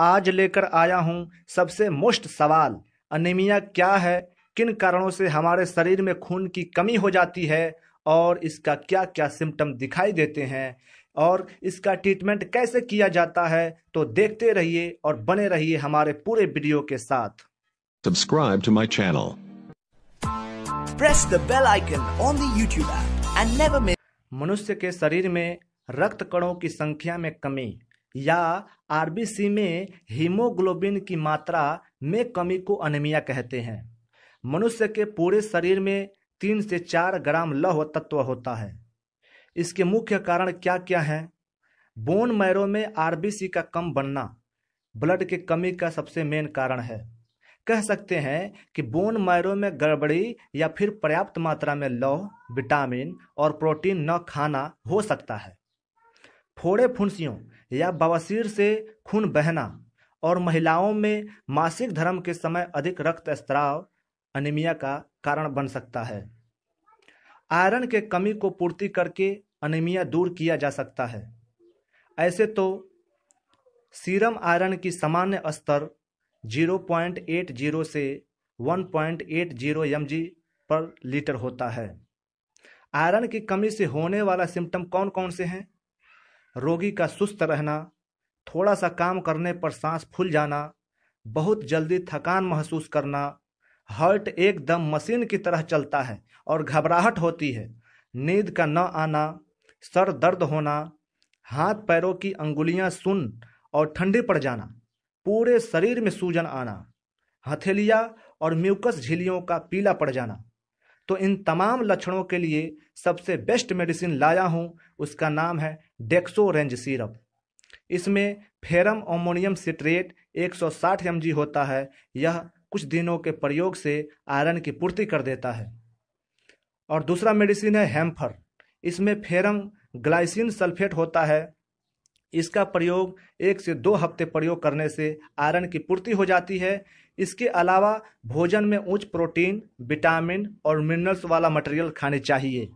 आज लेकर आया हूँ सबसे मुश्त सवाल अनिमिया क्या है किन कारणों से हमारे शरीर में खून की कमी हो जाती है और इसका क्या क्या सिम्टम दिखाई देते हैं और इसका ट्रीटमेंट कैसे किया जाता है तो देखते रहिए और बने रहिए हमारे पूरे वीडियो के साथ subscribe to my channel press the bell icon on the YouTube and never मनुष्य के शरीर में रक्त कणों की संख्या में कमी या आरबीसी में हीमोग्लोबिन की मात्रा में कमी को अनिमिया कहते हैं मनुष्य के पूरे शरीर में तीन से चार ग्राम लौह तत्व होता है इसके मुख्य कारण क्या क्या हैं बोन मैरो में आरबीसी का कम बनना ब्लड के कमी का सबसे मेन कारण है कह सकते हैं कि बोन मैरो में गड़बड़ी या फिर पर्याप्त मात्रा में लौह विटामिन और प्रोटीन न खाना हो सकता है फोड़े फुंसियों या बवासीर से खून बहना और महिलाओं में मासिक धर्म के समय अधिक रक्त स्त्राव अनिमिया का कारण बन सकता है आयरन के कमी को पूर्ति करके अनिमिया दूर किया जा सकता है ऐसे तो सीरम आयरन की सामान्य स्तर 0.80 से 1.80 mg पर लीटर होता है आयरन की कमी से होने वाला सिम्टम कौन कौन से हैं रोगी का सुस्त रहना थोड़ा सा काम करने पर सांस फूल जाना बहुत जल्दी थकान महसूस करना हार्ट एकदम मशीन की तरह चलता है और घबराहट होती है नींद का न आना सर दर्द होना हाथ पैरों की अंगुलियां सुन और ठंडी पड़ जाना पूरे शरीर में सूजन आना हथेलिया और म्यूकस झीलियों का पीला पड़ जाना तो इन तमाम लक्षणों के लिए सबसे बेस्ट मेडिसिन लाया हूँ उसका नाम है डेक्सो रेंज सीरप इसमें फेरम अमोनियम सिट्रेट 160 mg होता है यह कुछ दिनों के प्रयोग से आयरन की पूर्ति कर देता है और दूसरा मेडिसिन है हेम्फर इसमें फेरम ग्लाइसिन सल्फेट होता है इसका प्रयोग एक से दो हफ्ते प्रयोग करने से आयरन की पूर्ति हो जाती है इसके अलावा भोजन में उच्च प्रोटीन विटामिन और मिनरल्स वाला मटेरियल खाने चाहिए